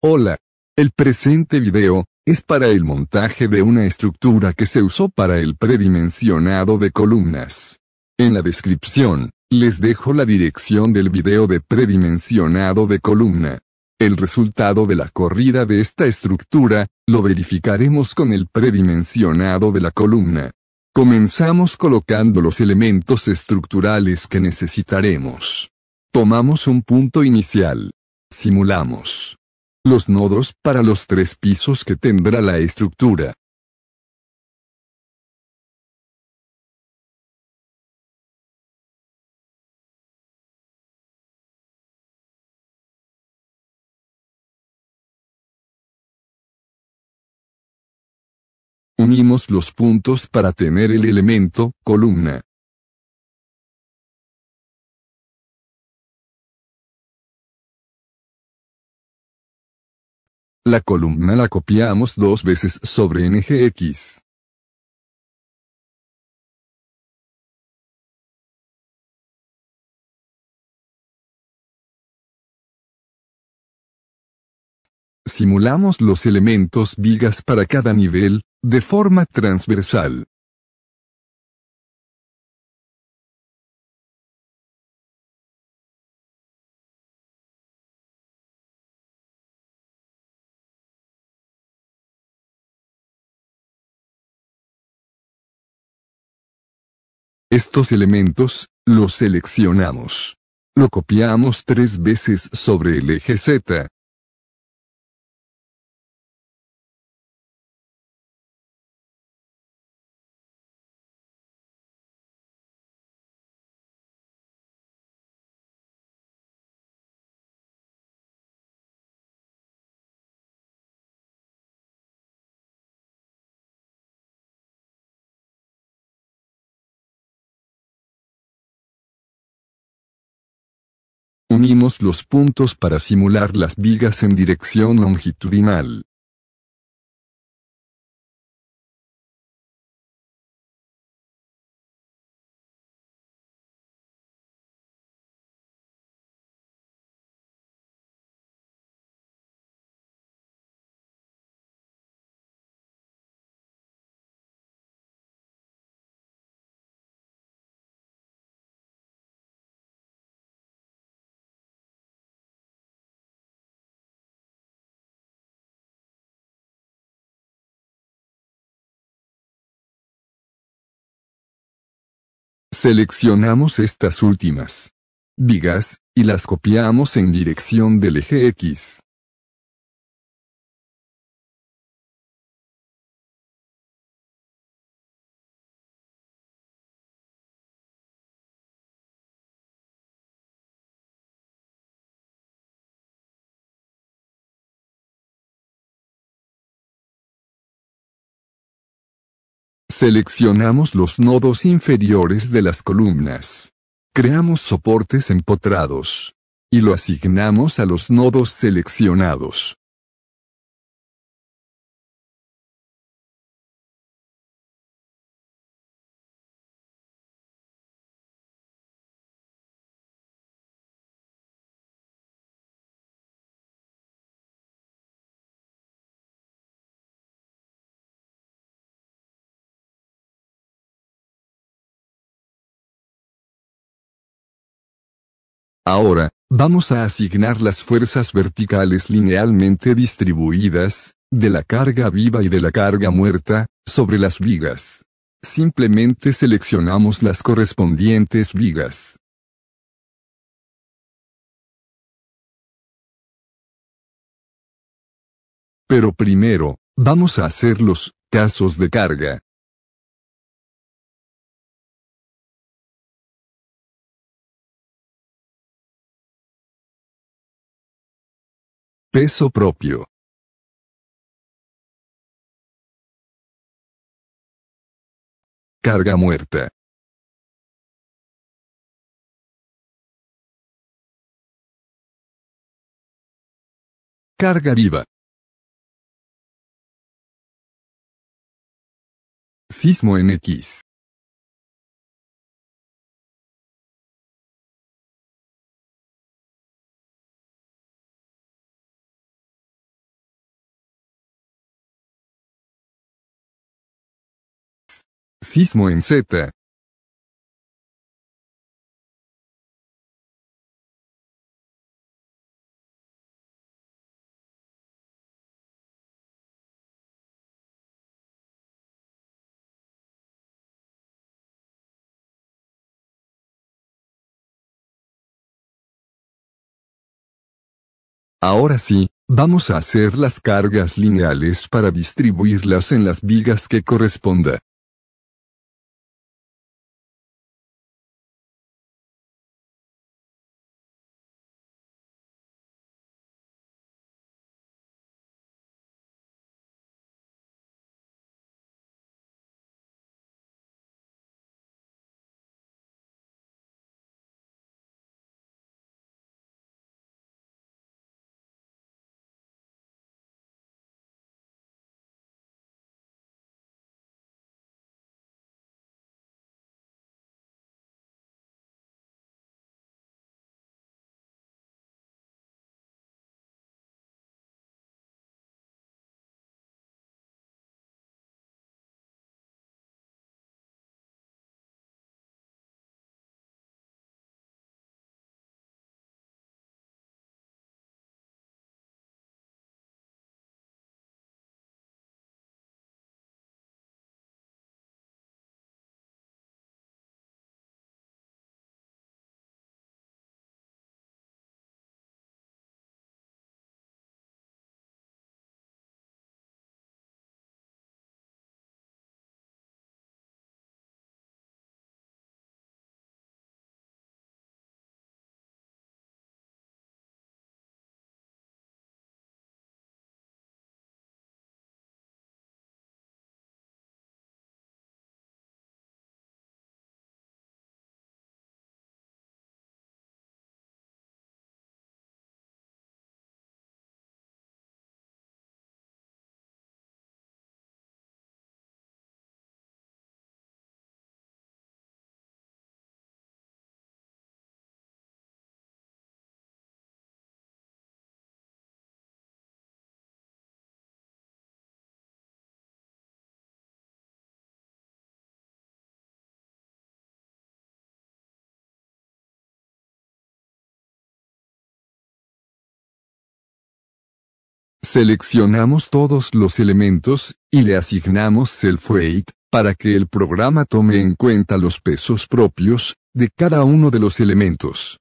Hola. El presente video, es para el montaje de una estructura que se usó para el predimensionado de columnas. En la descripción, les dejo la dirección del video de predimensionado de columna. El resultado de la corrida de esta estructura, lo verificaremos con el predimensionado de la columna. Comenzamos colocando los elementos estructurales que necesitaremos. Tomamos un punto inicial. Simulamos los nodos para los tres pisos que tendrá la estructura. Unimos los puntos para tener el elemento, columna. La columna la copiamos dos veces sobre ngx. Simulamos los elementos vigas para cada nivel, de forma transversal. Estos elementos, los seleccionamos. Lo copiamos tres veces sobre el eje Z, unimos los puntos para simular las vigas en dirección longitudinal. Seleccionamos estas últimas vigas, y las copiamos en dirección del eje X. Seleccionamos los nodos inferiores de las columnas. Creamos soportes empotrados. Y lo asignamos a los nodos seleccionados. Ahora, vamos a asignar las fuerzas verticales linealmente distribuidas, de la carga viva y de la carga muerta, sobre las vigas. Simplemente seleccionamos las correspondientes vigas. Pero primero, vamos a hacer los casos de carga. Peso propio Carga muerta. Carga viva. Sismo X. en Z. Ahora sí, vamos a hacer las cargas lineales para distribuirlas en las vigas que corresponda. Seleccionamos todos los elementos, y le asignamos self weight, para que el programa tome en cuenta los pesos propios, de cada uno de los elementos.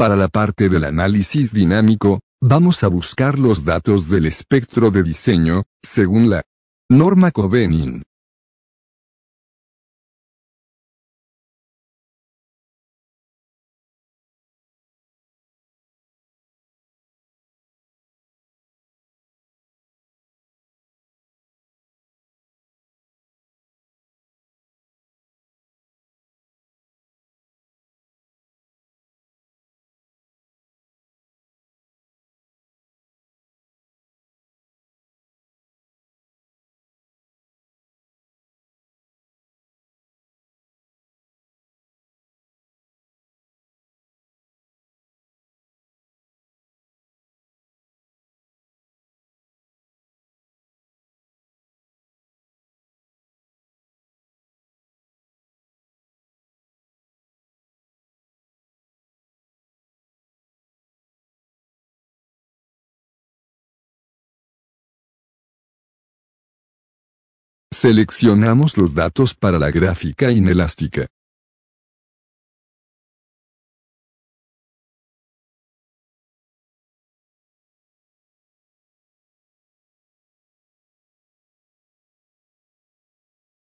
Para la parte del análisis dinámico, vamos a buscar los datos del espectro de diseño, según la norma Covenin. Seleccionamos los datos para la gráfica inelástica.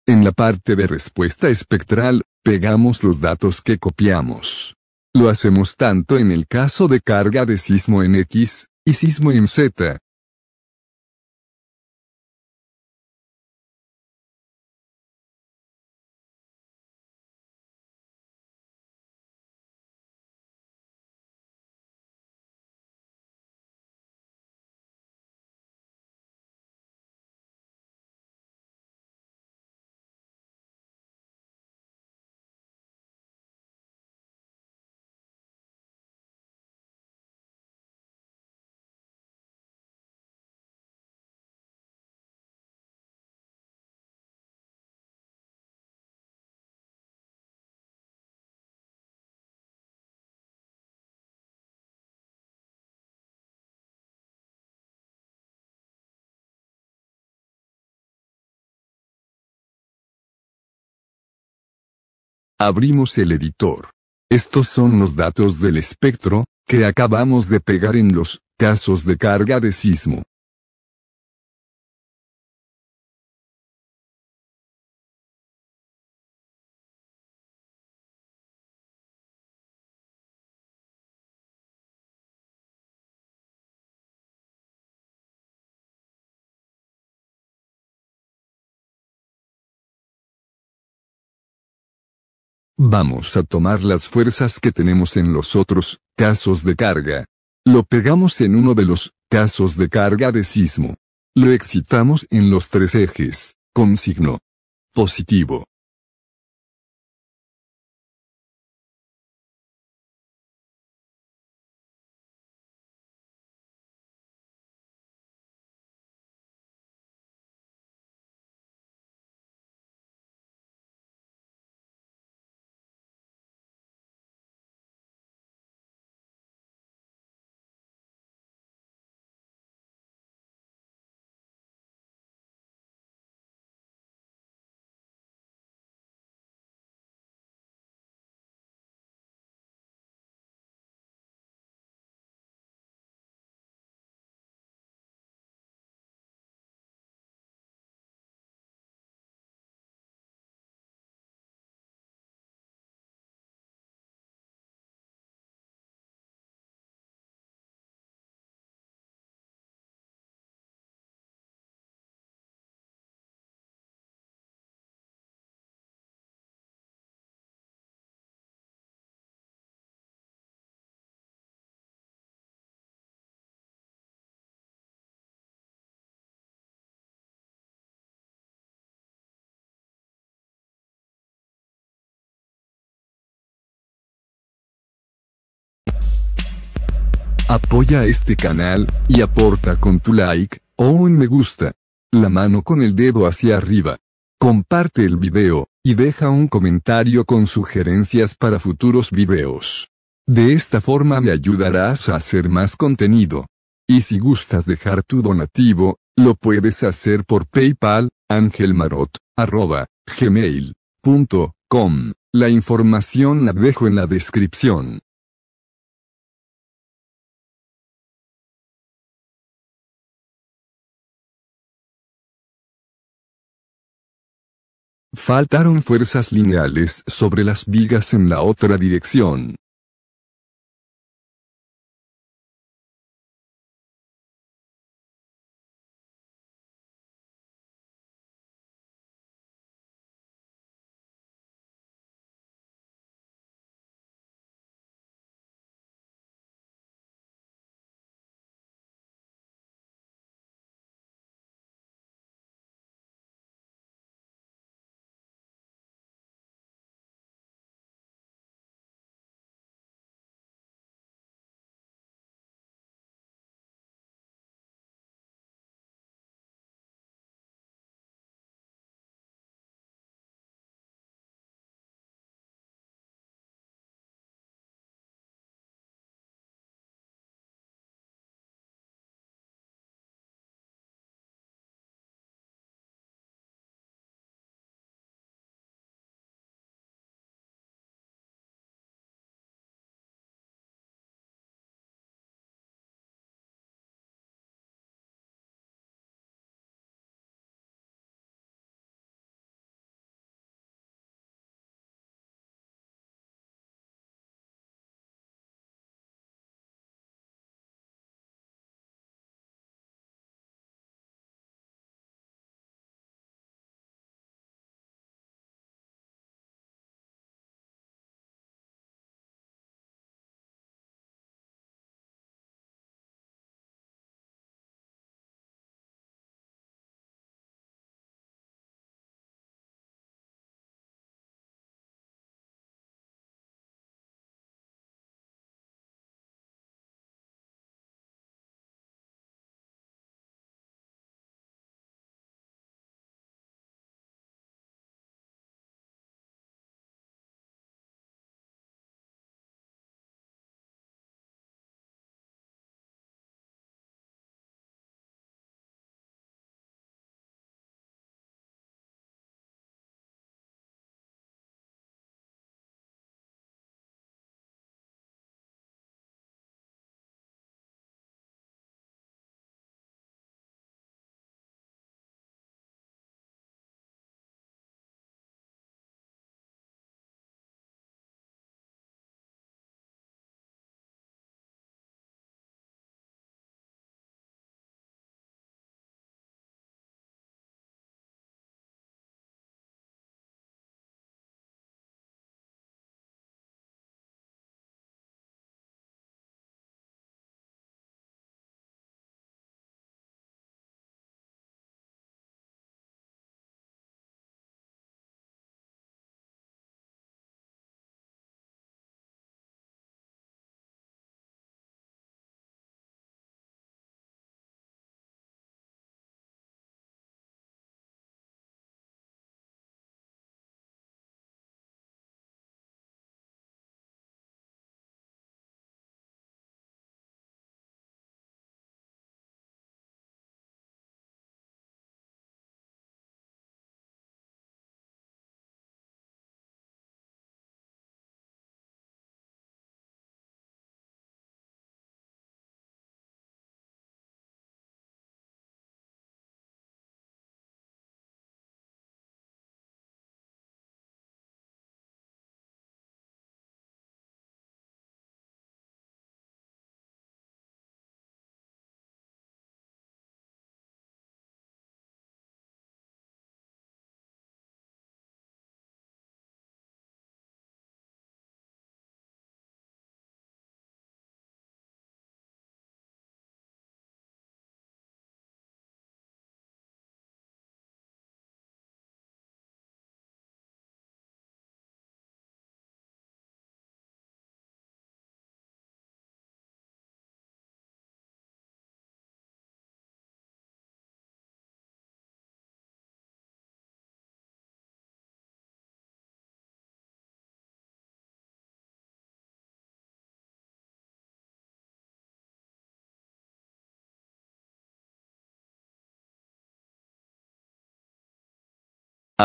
En la parte de respuesta espectral, pegamos los datos que copiamos. Lo hacemos tanto en el caso de carga de sismo en X, y sismo en Z, Abrimos el editor. Estos son los datos del espectro, que acabamos de pegar en los casos de carga de sismo. Vamos a tomar las fuerzas que tenemos en los otros casos de carga. Lo pegamos en uno de los casos de carga de sismo. Lo excitamos en los tres ejes, con signo positivo. Apoya este canal, y aporta con tu like, o un me gusta. La mano con el dedo hacia arriba. Comparte el video, y deja un comentario con sugerencias para futuros videos. De esta forma me ayudarás a hacer más contenido. Y si gustas dejar tu donativo, lo puedes hacer por PayPal, angelmarot.gmail.com. La información la dejo en la descripción. Faltaron fuerzas lineales sobre las vigas en la otra dirección.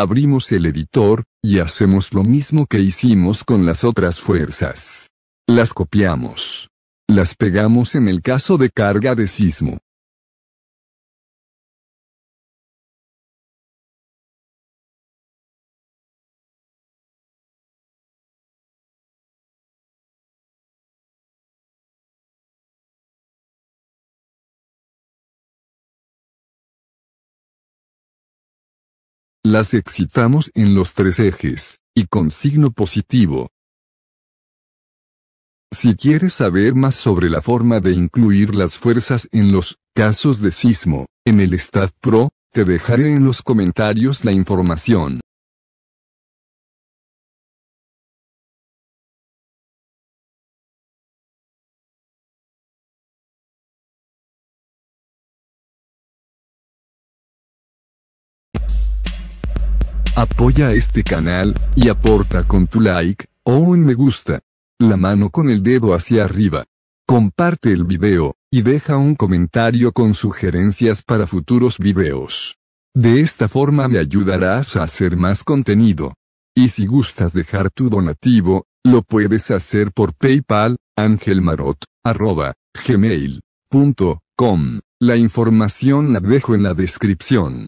abrimos el editor, y hacemos lo mismo que hicimos con las otras fuerzas. Las copiamos. Las pegamos en el caso de carga de sismo. Las excitamos en los tres ejes, y con signo positivo. Si quieres saber más sobre la forma de incluir las fuerzas en los casos de sismo, en el Stat Pro, te dejaré en los comentarios la información. Apoya este canal, y aporta con tu like, o un me gusta. La mano con el dedo hacia arriba. Comparte el video, y deja un comentario con sugerencias para futuros videos. De esta forma me ayudarás a hacer más contenido. Y si gustas dejar tu donativo, lo puedes hacer por PayPal, angelmarot.gmail.com. La información la dejo en la descripción.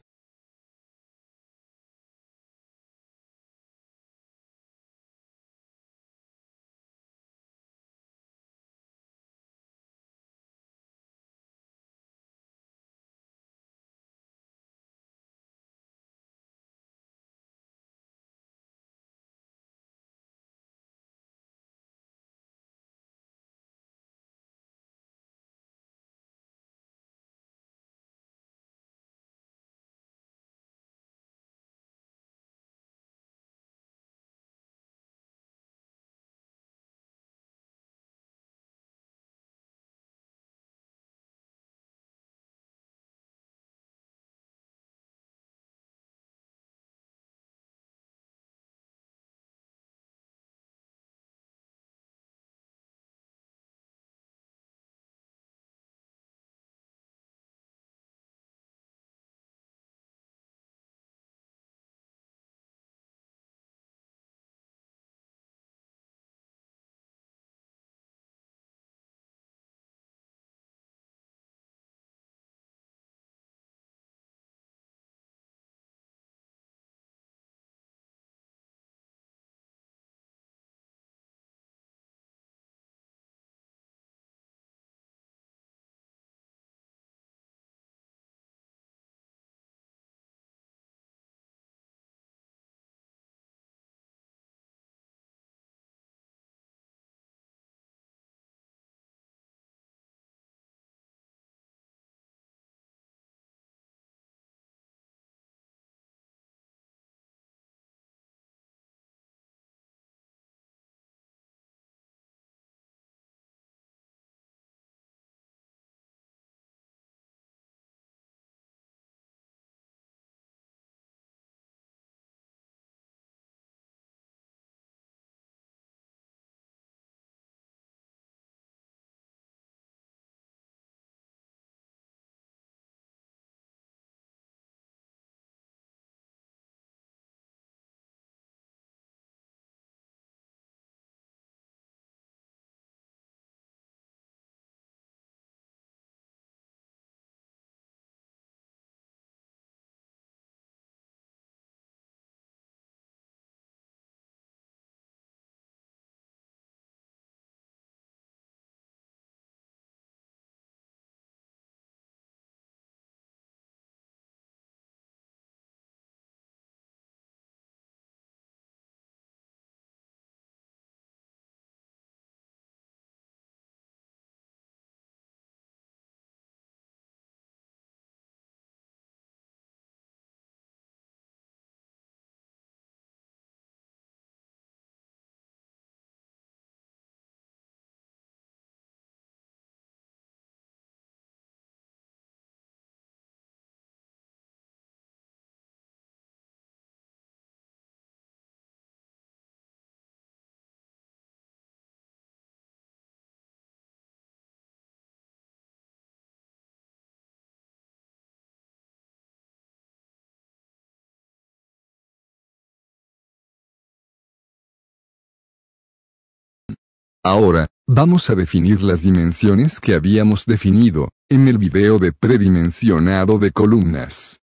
Ahora, vamos a definir las dimensiones que habíamos definido, en el video de predimensionado de columnas.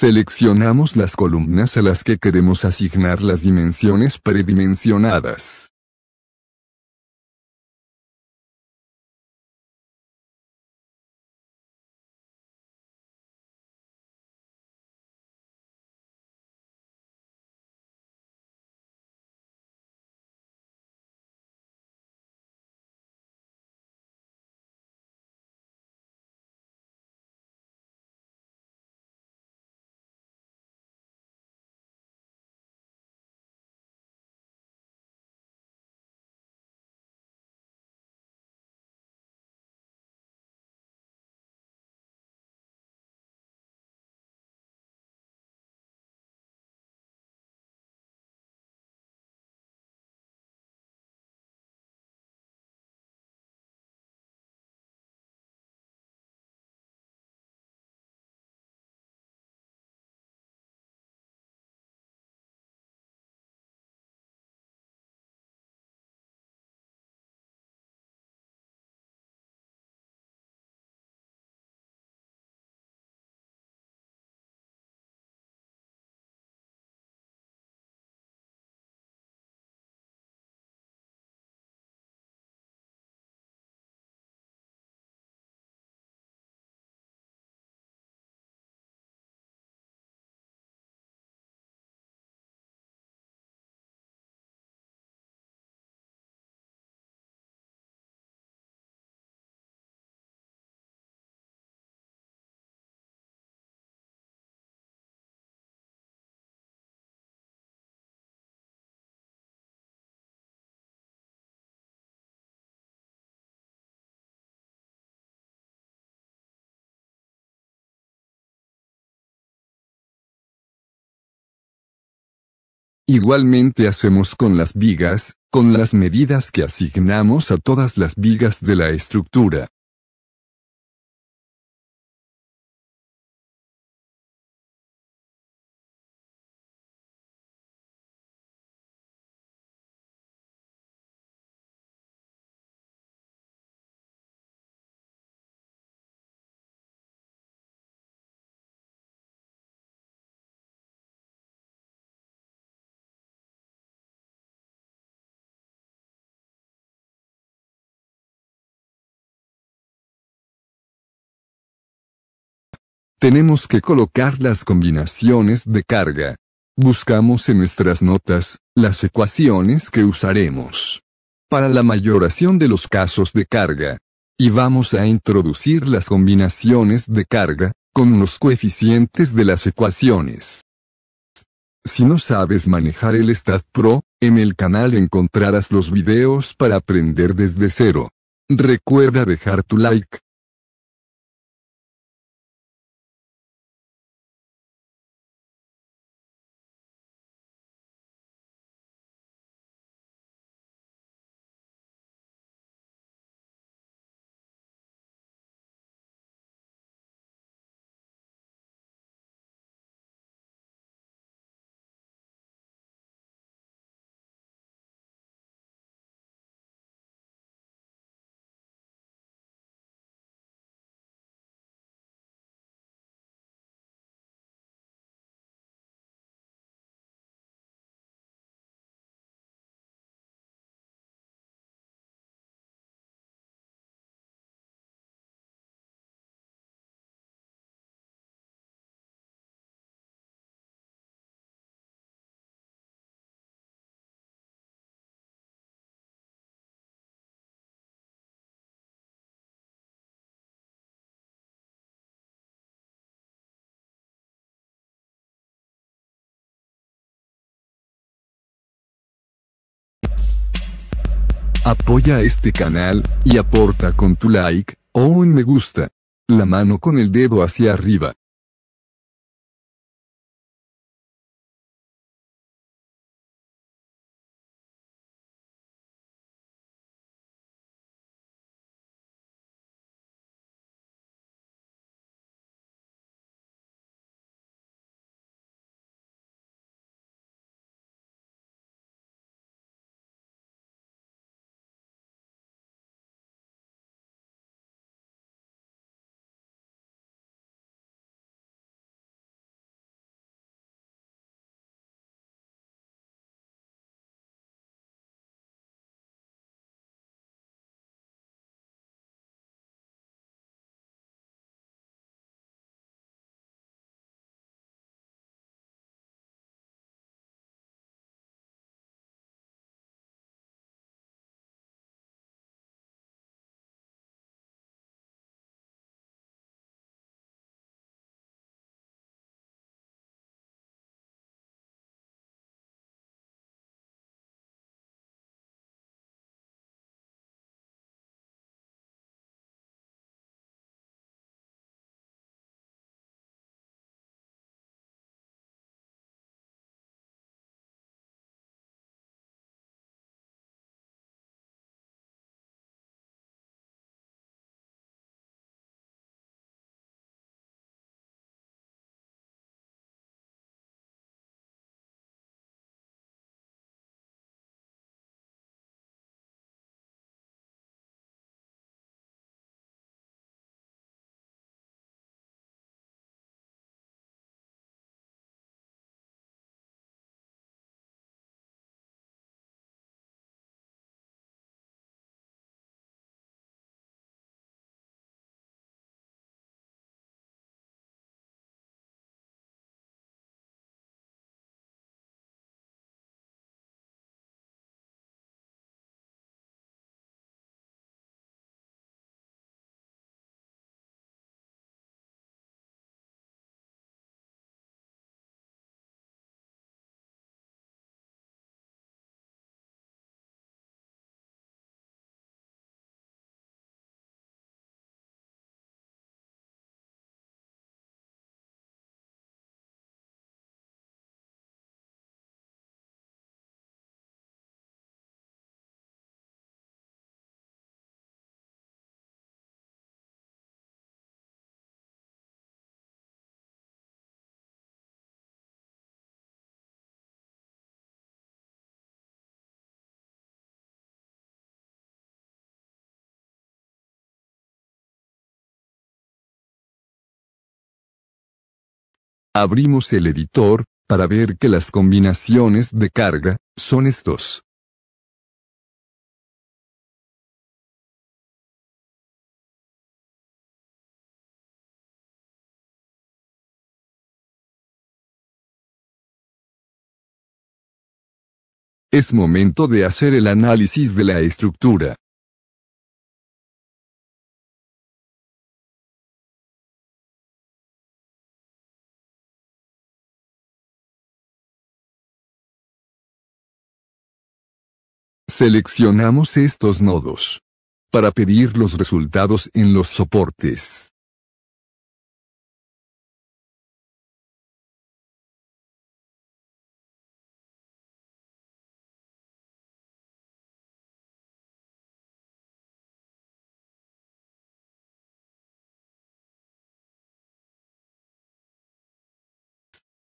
Seleccionamos las columnas a las que queremos asignar las dimensiones predimensionadas. Igualmente hacemos con las vigas, con las medidas que asignamos a todas las vigas de la estructura. Tenemos que colocar las combinaciones de carga. Buscamos en nuestras notas las ecuaciones que usaremos para la mayoración de los casos de carga. Y vamos a introducir las combinaciones de carga con los coeficientes de las ecuaciones. Si no sabes manejar el Stat Pro, en el canal encontrarás los videos para aprender desde cero. Recuerda dejar tu like, Apoya este canal, y aporta con tu like, o un me gusta. La mano con el dedo hacia arriba. Abrimos el editor, para ver que las combinaciones de carga, son estos. Es momento de hacer el análisis de la estructura. Seleccionamos estos nodos. Para pedir los resultados en los soportes.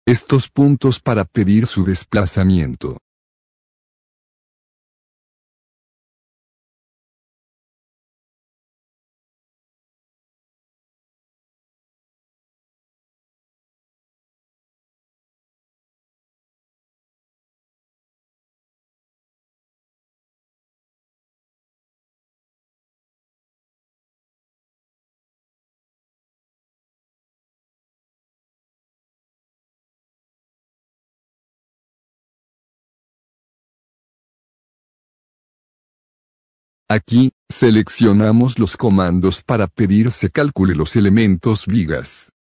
estos puntos para pedir su desplazamiento. Aquí, seleccionamos los comandos para pedir se calcule los elementos vigas.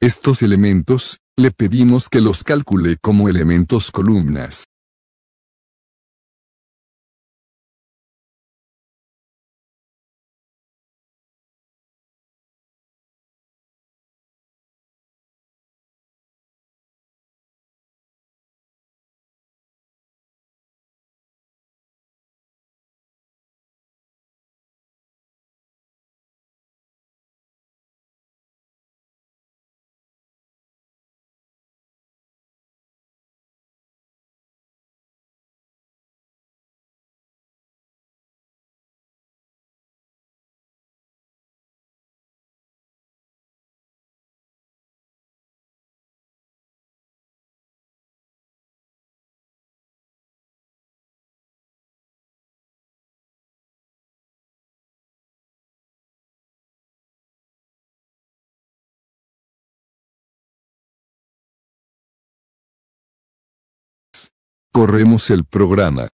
Estos elementos, le pedimos que los calcule como elementos columnas. Corremos el programa.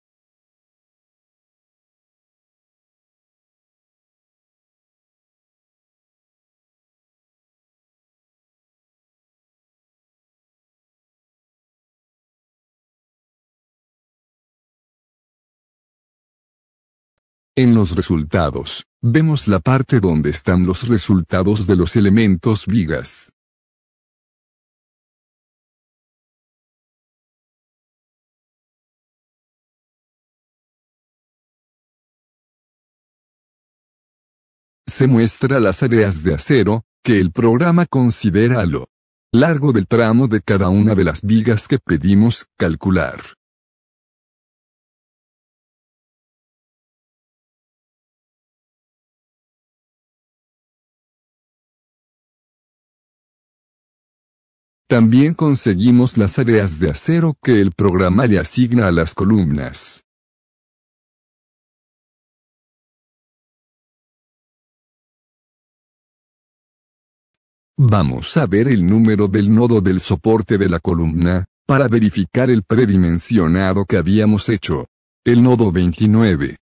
En los resultados, vemos la parte donde están los resultados de los elementos vigas. se muestra las áreas de acero, que el programa considera a lo largo del tramo de cada una de las vigas que pedimos calcular. También conseguimos las áreas de acero que el programa le asigna a las columnas. Vamos a ver el número del nodo del soporte de la columna, para verificar el predimensionado que habíamos hecho. El nodo 29.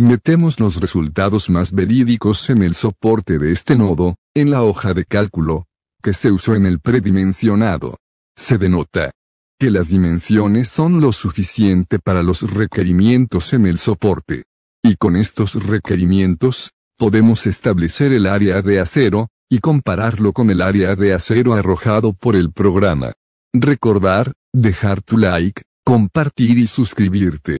Metemos los resultados más verídicos en el soporte de este nodo, en la hoja de cálculo, que se usó en el predimensionado se denota que las dimensiones son lo suficiente para los requerimientos en el soporte. Y con estos requerimientos, podemos establecer el área de acero, y compararlo con el área de acero arrojado por el programa. Recordar, dejar tu like, compartir y suscribirte.